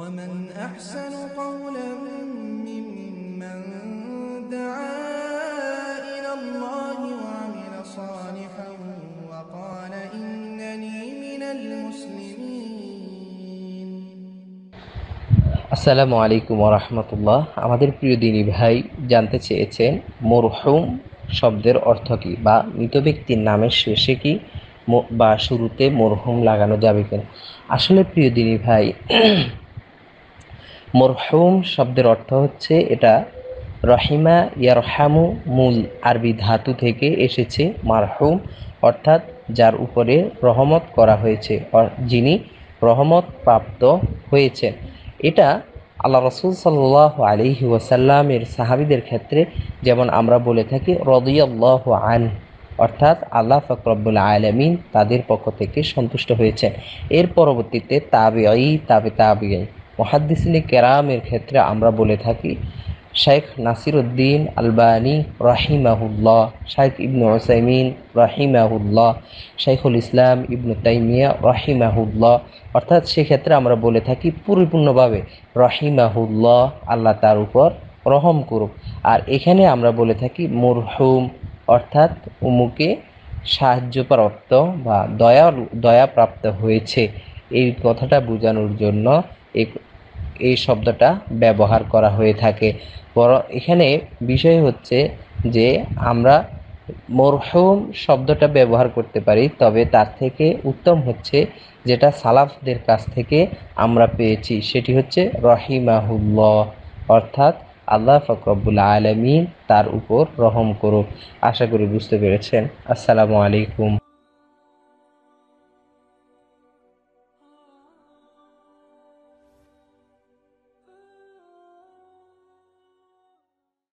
ومن أحسن قولا ممن دعا إلى الله وعمل صالحا وقال إنني من المسلمين আসসালামু আলাইকুম রাহমাতুল্লাহ আমাদের প্রিয় দিনী ভাই জানতে চেয়েছেন মরহুম শব্দের অর্থ কি বা মৃত ব্যক্তির নামের শেষে কি বা শুরুতে মরহুম লাগানো যাবে কিনা আসলে প্রিয় দিনী ভাই মরহুম শব্দের অর্থ হচ্ছে এটা রহিমা ইয়ারহামু মূল আরবি ধাতু থেকে এসেছে মারহুম অর্থাৎ যার উপরে রহমত করা হয়েছে যিনি রহমত প্রাপ্ত হয়েছে এটা আল্লাহ রসুল সাল্লাহ আলিহি ওয়াসাল্লামের সাহাবিদের ক্ষেত্রে যেমন আমরা বলে থাকি রদিয়াল্লাহ আন অর্থাৎ আল্লাহ ফকরবুল আলমিন তাদের পক্ষ থেকে সন্তুষ্ট হয়েছে এর পরবর্তীতে তাবিআই তাবে তাবিআই মহাদ্দিসিনী কেরামের ক্ষেত্রে আমরা বলে থাকি শেখ নাসির উদ্দিন আলবানী রাহিমাহুল্লাহ শাইখ ইবনু ওসাইমিন রাহিমাহুল্লাহ শেখুল ইসলাম ইবনু তাইমিয়া রাহিমাহুল্লাহ অর্থাৎ সেক্ষেত্রে আমরা বলে থাকি পরিপূর্ণভাবে রাহিমাহুল্লাহ আল্লাহ তার উপর রহম করুক আর এখানে আমরা বলে থাকি মরহুম অর্থাৎ উমুকে সাহায্যপ্রাপ্ত বা দয়া দয়াপ্রাপ্ত হয়েছে এই কথাটা বোঝানোর জন্য এই শব্দটা ব্যবহার করা হয়ে থাকে বড় এখানে বিষয় হচ্ছে যে আমরা মরহুম শব্দটা ব্যবহার করতে পারি তবে তার থেকে উত্তম হচ্ছে যেটা সালাফদের কাছ থেকে আমরা পেয়েছি সেটি হচ্ছে রহিমাহুল্লাহ অর্থাৎ আল্লাহ ফকরবুল আলমিন তার উপর রহম করুক আশা করি বুঝতে পেরেছেন আসসালামু আলাইকুম